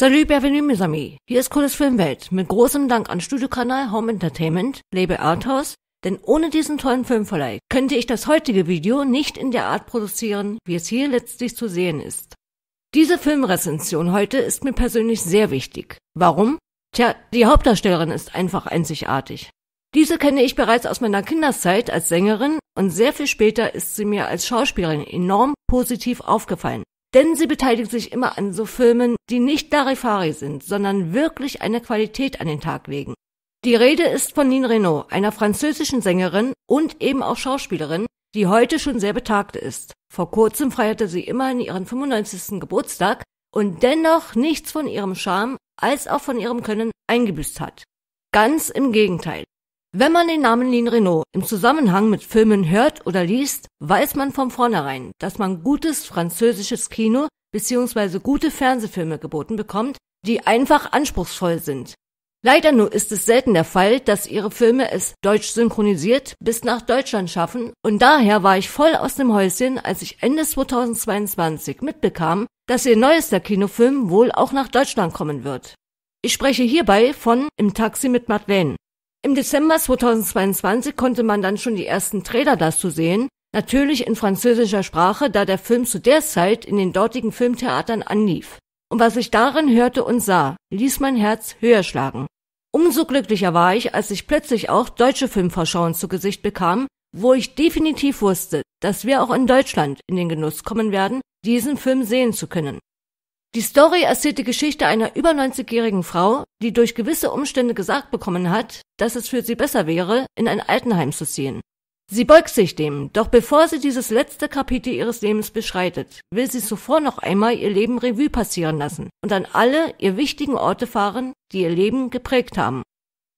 Salut, bienvenue, mes amis. Hier ist Cooles Filmwelt. Mit großem Dank an Studiokanal Home Entertainment, Label Arthouse, denn ohne diesen tollen Filmverleih könnte ich das heutige Video nicht in der Art produzieren, wie es hier letztlich zu sehen ist. Diese Filmrezension heute ist mir persönlich sehr wichtig. Warum? Tja, die Hauptdarstellerin ist einfach einzigartig. Diese kenne ich bereits aus meiner Kinderszeit als Sängerin und sehr viel später ist sie mir als Schauspielerin enorm positiv aufgefallen. Denn sie beteiligt sich immer an so Filmen, die nicht Darifari sind, sondern wirklich eine Qualität an den Tag legen. Die Rede ist von Nine Renault, einer französischen Sängerin und eben auch Schauspielerin, die heute schon sehr betagt ist. Vor kurzem feierte sie immerhin ihren 95. Geburtstag und dennoch nichts von ihrem Charme als auch von ihrem Können eingebüßt hat. Ganz im Gegenteil. Wenn man den Namen Lin Renault im Zusammenhang mit Filmen hört oder liest, weiß man von vornherein, dass man gutes französisches Kino bzw. gute Fernsehfilme geboten bekommt, die einfach anspruchsvoll sind. Leider nur ist es selten der Fall, dass ihre Filme es deutsch synchronisiert bis nach Deutschland schaffen und daher war ich voll aus dem Häuschen, als ich Ende 2022 mitbekam, dass ihr neuester Kinofilm wohl auch nach Deutschland kommen wird. Ich spreche hierbei von Im Taxi mit Madeleine im Dezember 2022 konnte man dann schon die ersten Trailer dazu sehen, natürlich in französischer Sprache, da der Film zu der Zeit in den dortigen Filmtheatern anlief. Und was ich darin hörte und sah, ließ mein Herz höher schlagen. Umso glücklicher war ich, als ich plötzlich auch deutsche Filmvorschauen zu Gesicht bekam, wo ich definitiv wusste, dass wir auch in Deutschland in den Genuss kommen werden, diesen Film sehen zu können. Die Story erzählt die Geschichte einer über 90-jährigen Frau, die durch gewisse Umstände gesagt bekommen hat, dass es für sie besser wäre, in ein Altenheim zu ziehen. Sie beugt sich dem, doch bevor sie dieses letzte Kapitel ihres Lebens beschreitet, will sie zuvor noch einmal ihr Leben Revue passieren lassen und an alle ihr wichtigen Orte fahren, die ihr Leben geprägt haben.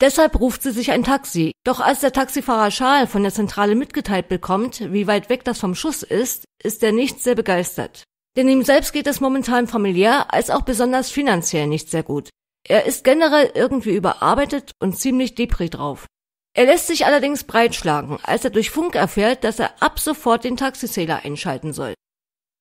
Deshalb ruft sie sich ein Taxi, doch als der Taxifahrer Schal von der Zentrale mitgeteilt bekommt, wie weit weg das vom Schuss ist, ist er nicht sehr begeistert. Denn ihm selbst geht es momentan familiär als auch besonders finanziell nicht sehr gut. Er ist generell irgendwie überarbeitet und ziemlich depri drauf. Er lässt sich allerdings breitschlagen, als er durch Funk erfährt, dass er ab sofort den Taxizähler einschalten soll.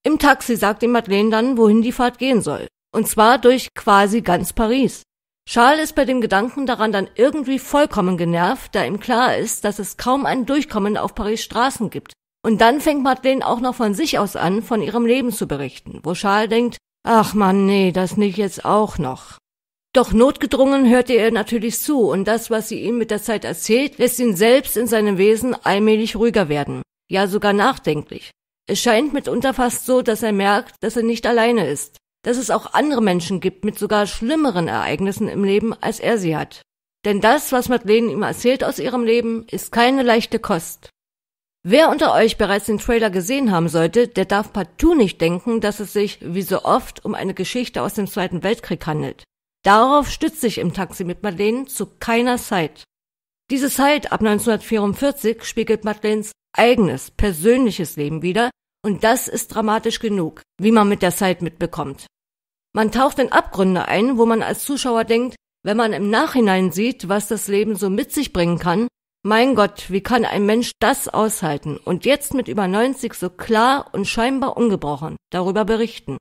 Im Taxi sagt ihm Madeleine dann, wohin die Fahrt gehen soll. Und zwar durch quasi ganz Paris. Charles ist bei dem Gedanken daran dann irgendwie vollkommen genervt, da ihm klar ist, dass es kaum ein Durchkommen auf Paris Straßen gibt und dann fängt Madeleine auch noch von sich aus an, von ihrem Leben zu berichten, wo Charles denkt, ach man, nee, das nicht jetzt auch noch. Doch notgedrungen hört er natürlich zu, und das, was sie ihm mit der Zeit erzählt, lässt ihn selbst in seinem Wesen allmählich ruhiger werden, ja sogar nachdenklich. Es scheint mitunter fast so, dass er merkt, dass er nicht alleine ist, dass es auch andere Menschen gibt mit sogar schlimmeren Ereignissen im Leben, als er sie hat. Denn das, was Madeleine ihm erzählt aus ihrem Leben, ist keine leichte Kost. Wer unter euch bereits den Trailer gesehen haben sollte, der darf partout nicht denken, dass es sich, wie so oft, um eine Geschichte aus dem Zweiten Weltkrieg handelt. Darauf stützt sich im Taxi mit Madeleine zu keiner Zeit. Diese Zeit ab 1944 spiegelt Madeleines eigenes, persönliches Leben wider und das ist dramatisch genug, wie man mit der Zeit mitbekommt. Man taucht in Abgründe ein, wo man als Zuschauer denkt, wenn man im Nachhinein sieht, was das Leben so mit sich bringen kann, mein Gott, wie kann ein Mensch das aushalten und jetzt mit über 90 so klar und scheinbar ungebrochen darüber berichten?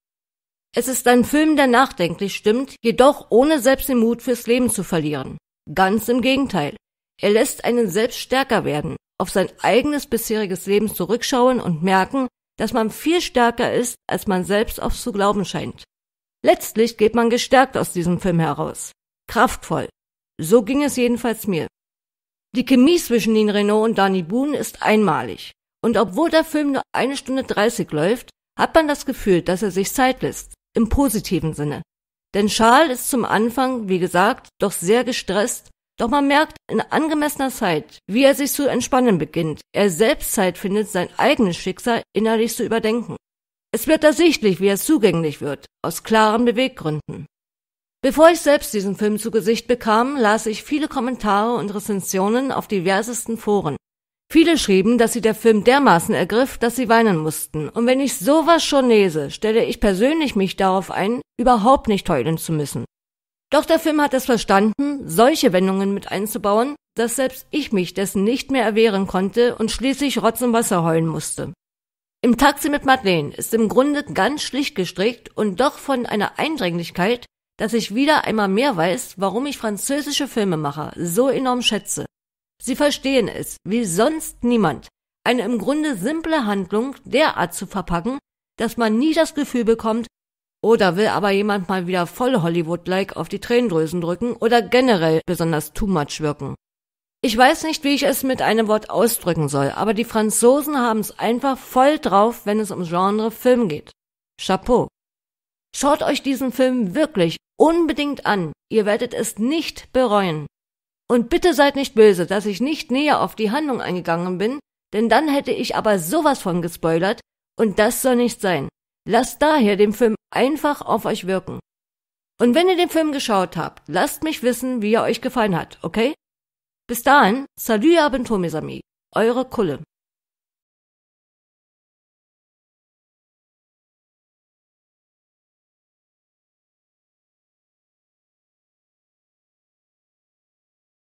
Es ist ein Film, der nachdenklich stimmt, jedoch ohne selbst den Mut fürs Leben zu verlieren. Ganz im Gegenteil. Er lässt einen selbst stärker werden, auf sein eigenes bisheriges Leben zurückschauen und merken, dass man viel stärker ist, als man selbst oft zu glauben scheint. Letztlich geht man gestärkt aus diesem Film heraus. Kraftvoll. So ging es jedenfalls mir. Die Chemie zwischen Nin Renault und Danny Boone ist einmalig. Und obwohl der Film nur eine Stunde 30 läuft, hat man das Gefühl, dass er sich Zeit lässt. Im positiven Sinne. Denn Charles ist zum Anfang, wie gesagt, doch sehr gestresst, doch man merkt in angemessener Zeit, wie er sich zu entspannen beginnt, er selbst Zeit findet, sein eigenes Schicksal innerlich zu überdenken. Es wird ersichtlich, wie er zugänglich wird, aus klaren Beweggründen. Bevor ich selbst diesen Film zu Gesicht bekam, las ich viele Kommentare und Rezensionen auf diversesten Foren. Viele schrieben, dass sie der Film dermaßen ergriff, dass sie weinen mussten. Und wenn ich sowas schon lese, stelle ich persönlich mich darauf ein, überhaupt nicht heulen zu müssen. Doch der Film hat es verstanden, solche Wendungen mit einzubauen, dass selbst ich mich dessen nicht mehr erwehren konnte und schließlich Rotz und Wasser heulen musste. Im Taxi mit Madeleine ist im Grunde ganz schlicht gestrickt und doch von einer Eindringlichkeit, dass ich wieder einmal mehr weiß, warum ich französische Filmemacher so enorm schätze. Sie verstehen es, wie sonst niemand, eine im Grunde simple Handlung derart zu verpacken, dass man nie das Gefühl bekommt, oder will aber jemand mal wieder voll Hollywood-like auf die Tränendrüsen drücken oder generell besonders too much wirken. Ich weiß nicht, wie ich es mit einem Wort ausdrücken soll, aber die Franzosen haben es einfach voll drauf, wenn es um Genre Film geht. Chapeau. Schaut euch diesen Film wirklich unbedingt an, ihr werdet es nicht bereuen. Und bitte seid nicht böse, dass ich nicht näher auf die Handlung eingegangen bin, denn dann hätte ich aber sowas von gespoilert, und das soll nicht sein. Lasst daher den Film einfach auf euch wirken. Und wenn ihr den Film geschaut habt, lasst mich wissen, wie er euch gefallen hat, okay? Bis dahin, salut à bientôt mes amis, eure Kulle.